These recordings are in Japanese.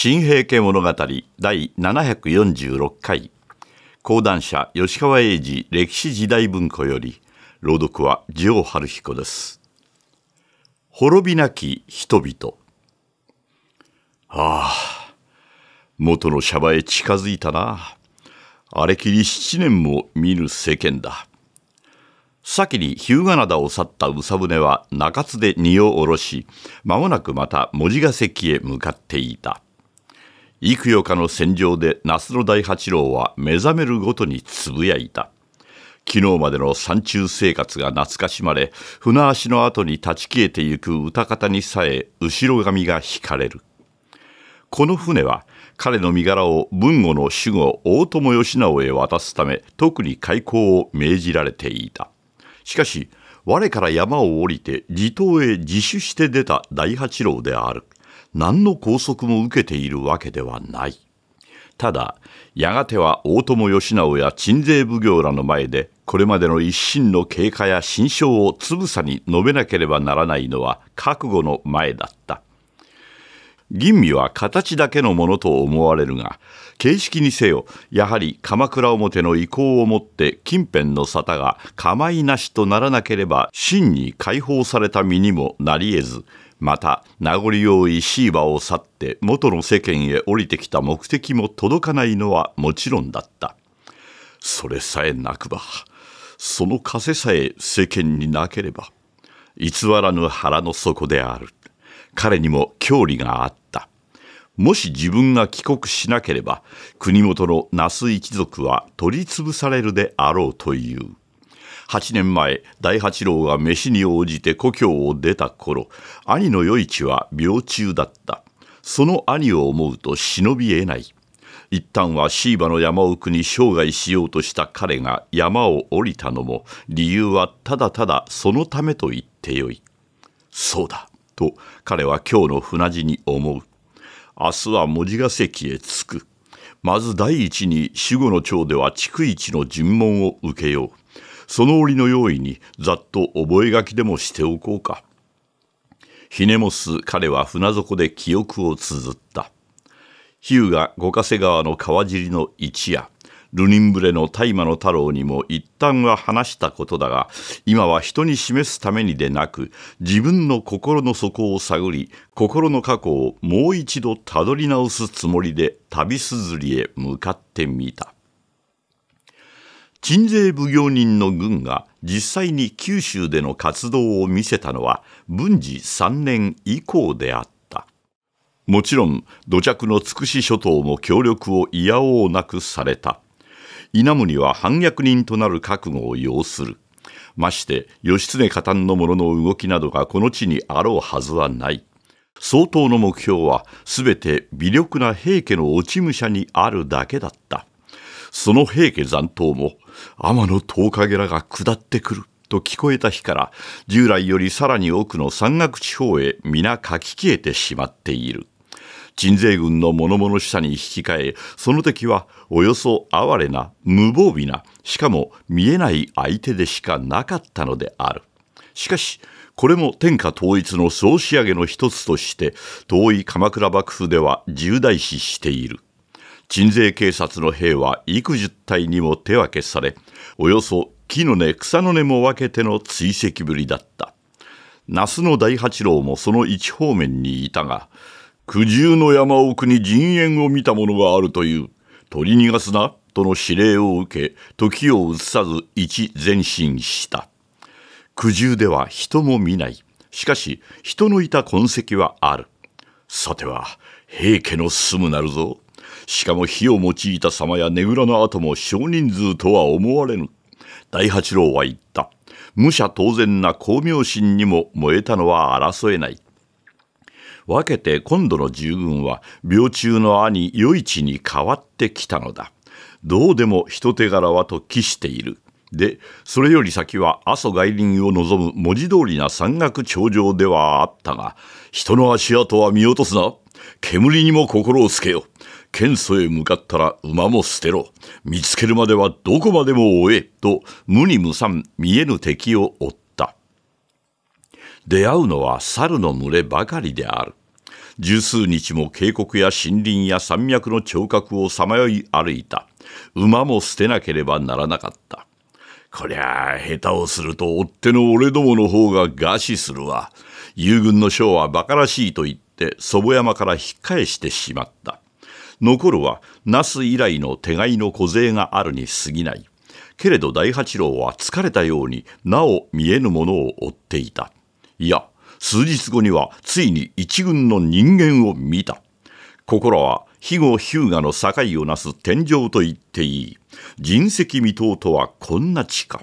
新平家物語第746回講談社吉川英治歴史時代文庫より朗読は城春彦です滅びなき人々ああ元のシャバへ近づいたなあれきり七年も見る世間だ先に日向灘を去った宇佐船は中津で荷を下ろし間もなくまた文字ヶ関へ向かっていた幾夜かの戦場で夏の大八郎は目覚めるごとにつぶやいた。昨日までの山中生活が懐かしまれ、船足の後に立ち消えてゆく歌方にさえ後ろ髪が引かれる。この船は彼の身柄を文後の守護大友義直へ渡すため特に開港を命じられていた。しかし我から山を降りて地頭へ自首して出た大八郎である。何の拘束も受けているわけではない。ただ、やがては大友義直や鎮西奉行らの前で、これまでの一心の経過や心象をつぶさに述べなければならないのは覚悟の前だった。吟味は形だけのものと思われるが、形式にせよ、やはり鎌倉表の意向をもって近辺の沙汰が構いなしとならなければ、真に解放された身にもなり得ず、また名残多い椎葉を去って元の世間へ降りてきた目的も届かないのはもちろんだったそれさえなくばその風さえ世間になければ偽らぬ腹の底である彼にも郷里があったもし自分が帰国しなければ国元の那須一族は取り潰されるであろうという8年前大八郎が飯に応じて故郷を出た頃兄の与一は病中だったその兄を思うと忍びえない一旦は椎葉の山奥に生涯しようとした彼が山を降りたのも理由はただただそのためと言ってよいそうだと彼は今日の船路に思う明日は文字ヶ関へ着くまず第一に守護の長では逐一の尋問を受けようその折の用意にざっと覚書でもしておこうか。ひねもす彼は船底で記憶を綴った。比喩が五ヶ瀬川の川尻の一夜、ルニンブレの大麻の太郎にも一旦は話したことだが、今は人に示すためにでなく、自分の心の底を探り、心の過去をもう一度たどり直すつもりで旅すずりへ向かってみた。鎮西奉行人の軍が実際に九州での活動を見せたのは文治3年以降であった。もちろん土着の筑紫諸島も協力をいやおうなくされた。稲森は反逆人となる覚悟を要する。まして義経加担の者の動きなどがこの地にあろうはずはない。総統の目標は全て微力な平家の落ち武者にあるだけだった。その平家残党も天の十日ゲが下ってくると聞こえた日から従来よりさらに奥の山岳地方へ皆書き消えてしまっている。鎮西軍の物々しさに引き換え、その敵はおよそ哀れな、無防備な、しかも見えない相手でしかなかったのである。しかし、これも天下統一の総仕上げの一つとして、遠い鎌倉幕府では重大視している。鎮西警察の兵は幾十体にも手分けされ、およそ木の根草の根も分けての追跡ぶりだった。那須の大八郎もその一方面にいたが、苦渋の山奥に陣営を見たものがあるという、取り逃がすな、との指令を受け、時を移さず一前進した。苦渋では人も見ない。しかし、人のいた痕跡はある。さては、平家の住むなるぞ。しかも火を用いた様やねぐらの後も少人数とは思われぬ。大八郎は言った。無者当然な光明心にも燃えたのは争えない。分けて今度の従軍は病中の兄与一に変わってきたのだ。どうでも人手柄はと期している。で、それより先は阿蘇外輪を望む文字通りな山岳頂上ではあったが、人の足跡は見落とすな。煙にも心をつけよ。県祖へ向かったら馬も捨てろ。見つけるまではどこまでも追え。と、無に無惨、見えぬ敵を追った。出会うのは猿の群ればかりである。十数日も渓谷や森林や山脈の聴覚をさまよい歩いた。馬も捨てなければならなかった。こりゃあ、下手をすると追っ手の俺どもの方が餓死するわ。友軍の将は馬鹿らしいと言って、祖母山から引っ返してしまった。残るは、ナス以来の手飼いの小勢があるに過ぎない。けれど大八郎は疲れたようになお見えぬものを追っていた。いや、数日後にはついに一軍の人間を見た。心は肥後日向の境をなす天井と言っていい。人石未踏とはこんな地か。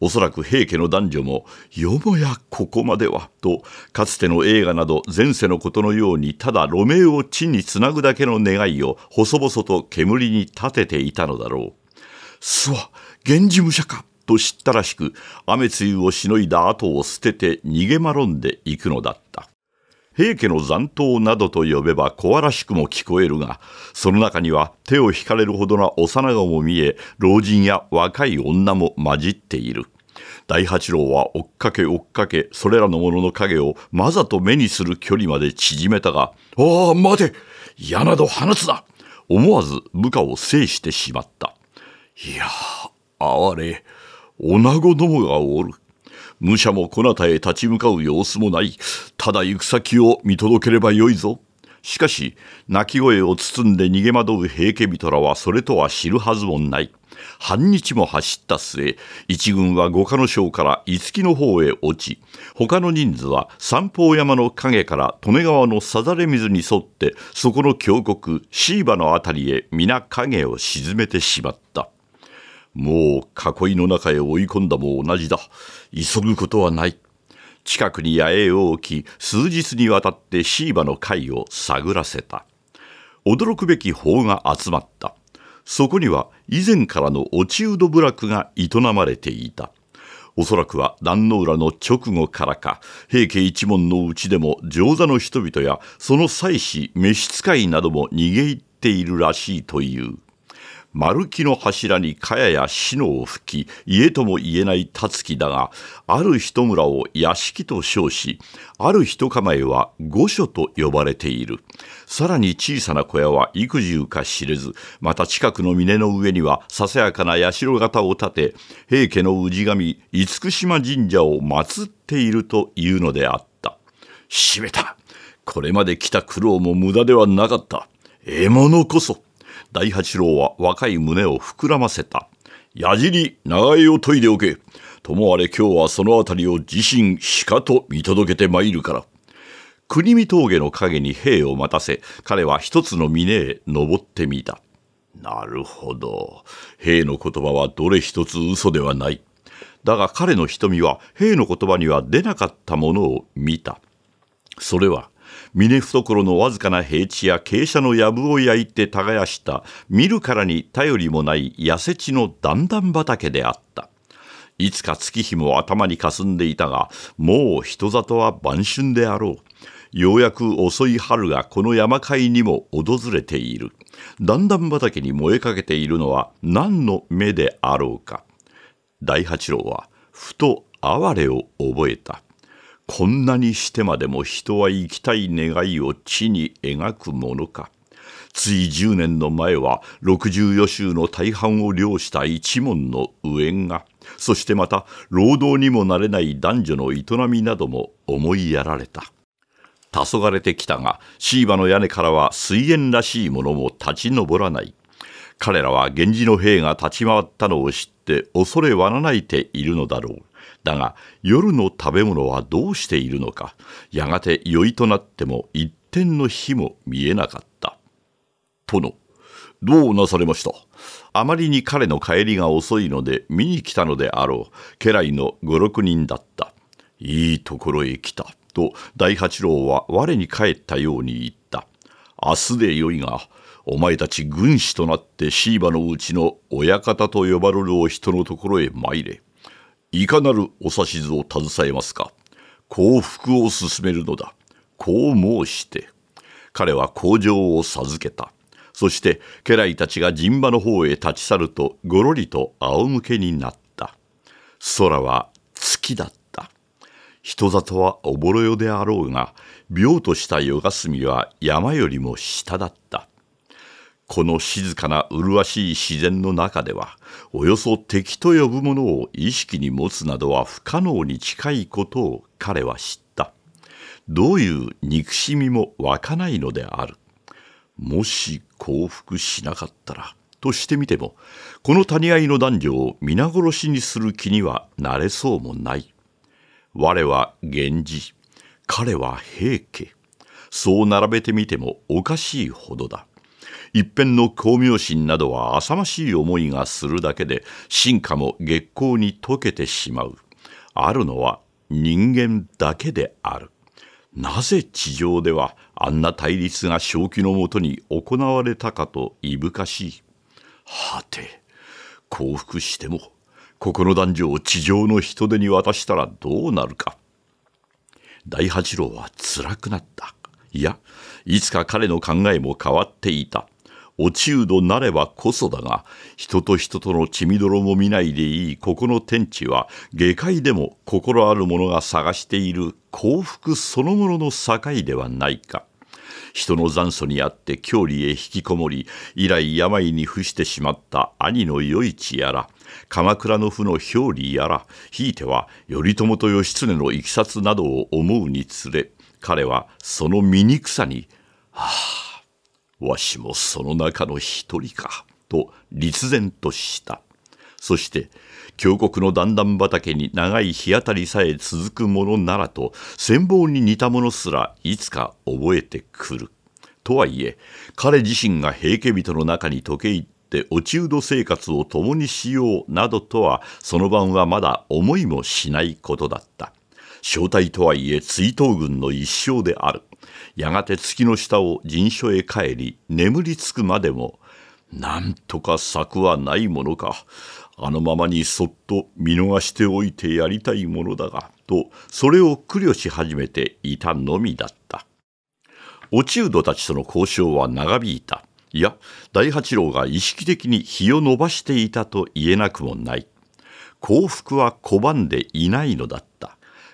おそらく平家の男女も、よもやここまでは、と、かつての映画など前世のことのように、ただ路面を地につなぐだけの願いを、細々と煙に立てていたのだろう。すわ、源氏武者か、と知ったらしく、雨露をしのいだ後を捨てて逃げまろんでいくのだった。平家の残党などと呼べば小らしくも聞こえるが、その中には手を引かれるほどな幼子も見え、老人や若い女も混じっている。大八郎は追っかけ追っかけ、それらのものの影をまざと目にする距離まで縮めたが、ああ、待て矢など放つな思わず部下を制してしまった。いやあ、哀れ、女子どもがおる。武者もこなたへ立ち向かう様子もない。ただ行く先を見届ければよいぞ。しかし、泣き声を包んで逃げ惑う平家人らはそれとは知るはずもない。半日も走った末、一軍は五家の省から五木の方へ落ち、他の人数は三方山の陰から利根川のさざれ水に沿って、そこの峡谷、椎葉の辺りへ皆影を沈めてしまった。もう囲いの中へ追い込んだも同じだ。急ぐことはない。近くに野営を置き、数日にわたってシーバの会を探らせた。驚くべき法が集まった。そこには以前からの落ち部落が営まれていた。おそらくは壇の浦の直後からか、平家一門のうちでも上座の人々やその妻子、召使いなども逃げ入っているらしいという。丸木の柱に茅や死のを吹き、家とも言えないつきだが、ある人村を屋敷と称し、ある人構えは御所と呼ばれている。さらに小さな小屋は幾重か知れず、また近くの峰の上にはささやかな社型を建て、平家の氏神、厳島神社を祀っているというのであった。しめたこれまで来た苦労も無駄ではなかった。獲物こそ。大八郎は若い胸を膨らませた。矢尻、長江を研いでおけ。ともあれ今日はその辺りを自身しかと見届けてまいるから。国見峠の陰に兵を待たせ、彼は一つの峰へ登ってみた。なるほど。兵の言葉はどれ一つ嘘ではない。だが彼の瞳は兵の言葉には出なかったものを見た。それは峰懐のわずかな平地や傾斜の藪を焼いて耕した見るからに頼りもない痩せ地の段々畑であったいつか月日も頭にかすんでいたがもう人里は晩春であろうようやく遅い春がこの山界にも訪れている段々畑に燃えかけているのは何の目であろうか大八郎はふと哀れを覚えたこんなにしてまでも人は生きたい願いを地に描くものか。つい10年の前は64州の大半を漁した一門の上が、そしてまた労働にもなれない男女の営みなども思いやられた。黄昏れてきたが、椎葉の屋根からは水煙らしいものも立ち上らない。彼らは源氏の兵が立ち回ったのを知って恐れわらないているのだろう。だが夜の食べ物はどうしているのかやがて酔いとなっても一点の火も見えなかった殿どうなされましたあまりに彼の帰りが遅いので見に来たのであろう家来の五六人だったいいところへ来たと大八郎は我に帰ったように言った明日でよいがお前たち軍師となって椎葉のうちの親方と呼ばれるお人のところへ参れいかなるお指図を携えますか幸福を進めるのだ。こう申して、彼は工場を授けた。そして家来たちが陣場の方へ立ち去るとごろりと仰向けになった。空は月だった。人里はおぼろよであろうが、病とした夜霞は山よりも下だった。この静かな麗しい自然の中ではおよそ敵と呼ぶものを意識に持つなどは不可能に近いことを彼は知ったどういう憎しみも湧かないのであるもし降伏しなかったらとしてみてもこの谷合の男女を皆殺しにする気にはなれそうもない我は源氏彼は平家そう並べてみてもおかしいほどだ一辺の光明心などは浅ましい思いがするだけで進化も月光に溶けてしまうあるのは人間だけであるなぜ地上ではあんな対立が正気のもとに行われたかといぶかしいはて降伏してもここの男女を地上の人手に渡したらどうなるか大八郎は辛くなったいやいつか彼の考えも変わっていた落ちうどなればこそだが、人と人との血みどろも見ないでいいここの天地は、下界でも心ある者が探している幸福そのものの境ではないか。人の残祖にあって郷里へ引きこもり以来病に伏してしまった兄の与一やら鎌倉の府の表裏やらひいては頼朝と義経のいきさつなどを思うにつれ彼はその醜さに「はあわしもその中の一人か、と立然とした。そして、峡谷の段々畑に長い日当たりさえ続くものならと、戦望に似たものすらいつか覚えてくる。とはいえ、彼自身が平家人の中に溶け入って落ちう生活を共にしようなどとは、その晩はまだ思いもしないことだった。正体とはいえ追悼軍の一生である。やがて月の下を陣所へ帰り、眠りつくまでも、なんとか策はないものか。あのままにそっと見逃しておいてやりたいものだが、と、それを苦慮し始めていたのみだった。落中土たちとの交渉は長引いた。いや、大八郎が意識的に日を伸ばしていたと言えなくもない。幸福は拒んでいないのだっ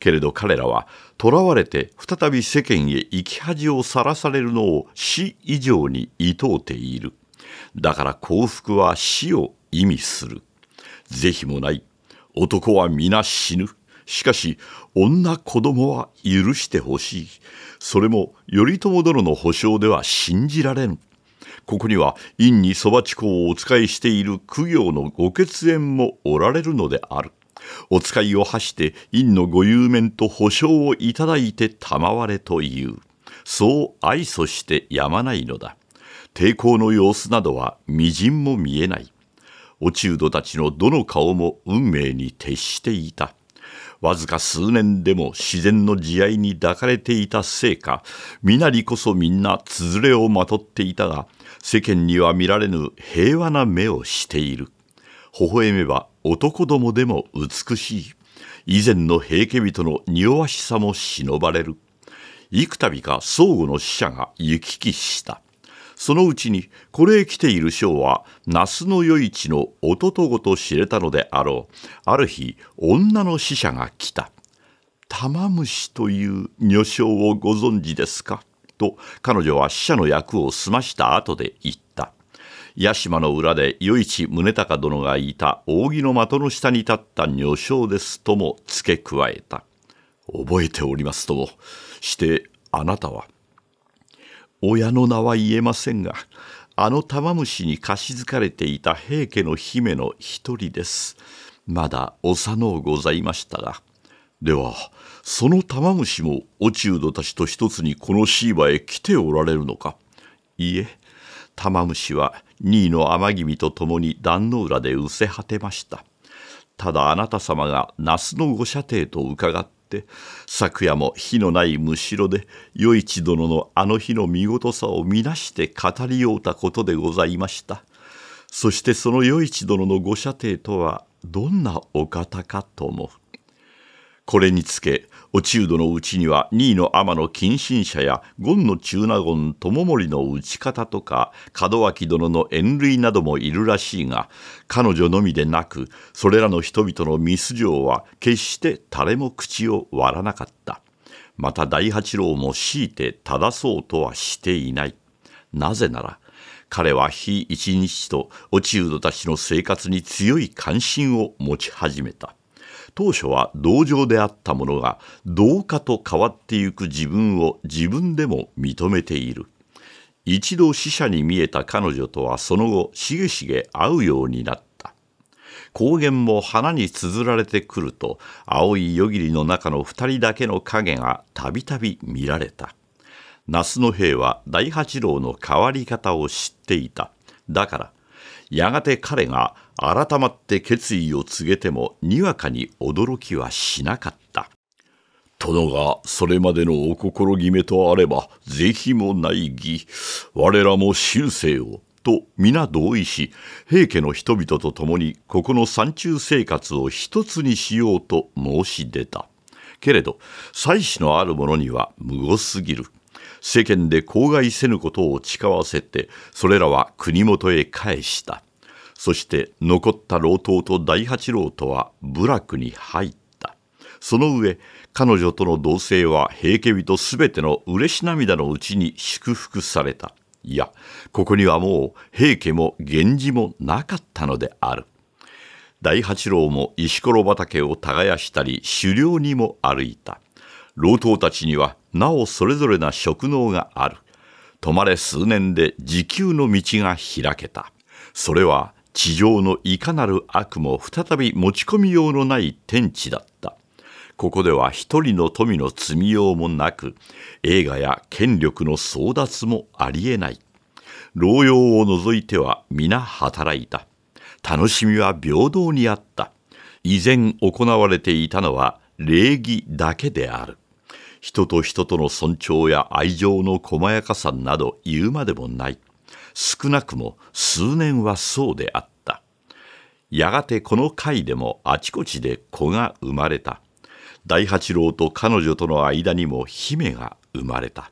けれど彼らは囚われて再び世間へ生き恥をさらされるのを死以上に厭うているだから幸福は死を意味する是非もない男は皆死ぬしかし女子供は許してほしいそれも頼朝殿の保証では信じられぬここには院にそば地公をお仕えしている苦行のご血縁もおられるのであるお使いを発して院のご有免と保証をいただいて賜われというそう愛想してやまないのだ抵抗の様子などはみじんも見えないお中土たちのどの顔も運命に徹していたわずか数年でも自然の慈愛に抱かれていたせいか身なりこそみんなつづれをまとっていたが世間には見られぬ平和な目をしている微笑めば男どもでも美しい。以前の平家人の匂わしさも忍ばれる。幾度か相互の死者が行き来した。そのうちにこれへ来ている将は那須の与一の弟ごと知れたのであろう。ある日女の使者が来た。玉虫という女将をご存知ですかと彼女は死者の役を済ました後で言った。屋島の裏で与一宗隆殿がいた扇の的の下に立った女将ですとも付け加えた。覚えておりますとも。してあなたは親の名は言えませんが、あの玉虫に貸し付かれていた平家の姫の一人です。まだ幼うございましたが。では、その玉虫もお中人たちと一つにこのシーバへ来ておられるのかいいえ、玉虫は2位の天君と共に壇の浦でうせ果てましたただあなた様が那須の御射程と伺って昨夜も火のないむしろで与一殿のあの日の見事さを見なして語りようたことでございましたそしてその与一殿の御射程とはどんなお方かともこれにつけお中度のうちには2位の天野近親者や権の中納言智盛の打ち方とか門脇殿の縁類などもいるらしいが彼女のみでなくそれらの人々のミス情は決して誰も口を割らなかったまた大八郎も強いて正そうとはしていないなぜなら彼は日一日とお中度たちの生活に強い関心を持ち始めた当初は同情であったものが同化と変わってゆく自分を自分でも認めている一度死者に見えた彼女とはその後しげしげ会うようになった高原も花に綴られてくると青い夜霧の中の2人だけの影がたびたび見られた那須の兵は大八郎の変わり方を知っていただからやがて彼が改まって決意を告げてもにわかに驚きはしなかった殿がそれまでのお心決めとあれば是非もない儀我らも終生をと皆同意し平家の人々と共にここの山中生活を一つにしようと申し出たけれど妻子のある者には無謀すぎる世間で口外せぬことを誓わせてそれらは国元へ返したそして残った老頭と大八郎とは部落に入ったその上彼女との同棲は平家人すべての嬉し涙のうちに祝福されたいやここにはもう平家も源氏もなかったのである大八郎も石ころ畑を耕したり狩猟にも歩いた老頭たちにはなおそれぞれな職能がある。泊まれ数年で時給の道が開けた。それは地上のいかなる悪も再び持ち込みようのない天地だった。ここでは一人の富の積みようもなく、映画や権力の争奪もありえない。老用を除いては皆働いた。楽しみは平等にあった。依然行われていたのは礼儀だけである。人と人との尊重や愛情の細やかさなど言うまでもない。少なくも数年はそうであった。やがてこの回でもあちこちで子が生まれた。大八郎と彼女との間にも姫が生まれた。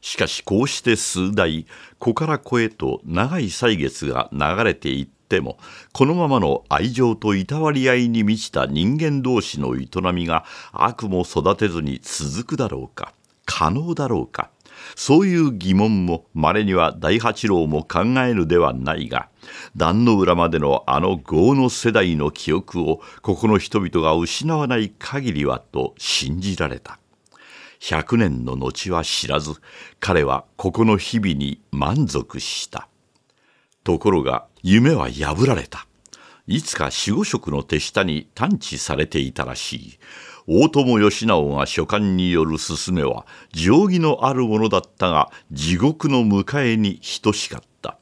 しかしこうして数代、子から子へと長い歳月が流れていったてもこのままの愛情といたわり合いに満ちた人間同士の営みが悪も育てずに続くだろうか可能だろうかそういう疑問も稀には大八郎も考えるではないが壇の浦までのあの豪の世代の記憶をここの人々が失わない限りはと信じられた。100年の後は知らず彼はここの日々に満足したところが夢は破られた。いつか守護職の手下に探知されていたらしい。大友義直が書簡による勧めは、定義のあるものだったが、地獄の迎えに等しかった。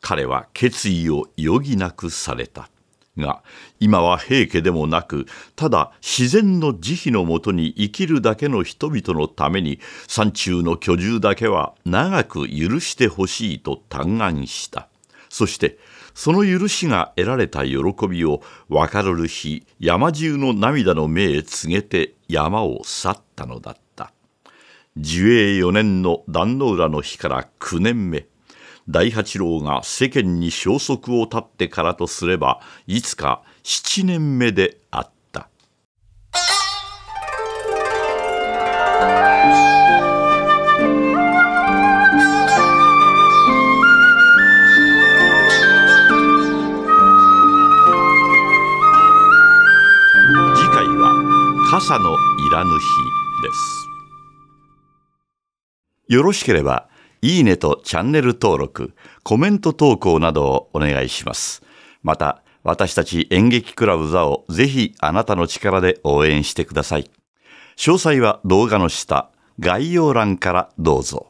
彼は決意を余儀なくされた。が、今は平家でもなく、ただ自然の慈悲のもとに生きるだけの人々のために、山中の居住だけは長く許してほしいと嘆願した。そして、その許しが得られた喜びを別れる日山中の涙の目へ告げて山を去ったのだった寿永4年の壇ノ浦の日から9年目大八郎が世間に消息を絶ってからとすればいつか7年目であった朝のいらぬ日ですよろしければいいねとチャンネル登録コメント投稿などをお願いしますまた私たち演劇クラブ座をぜひあなたの力で応援してください詳細は動画の下概要欄からどうぞ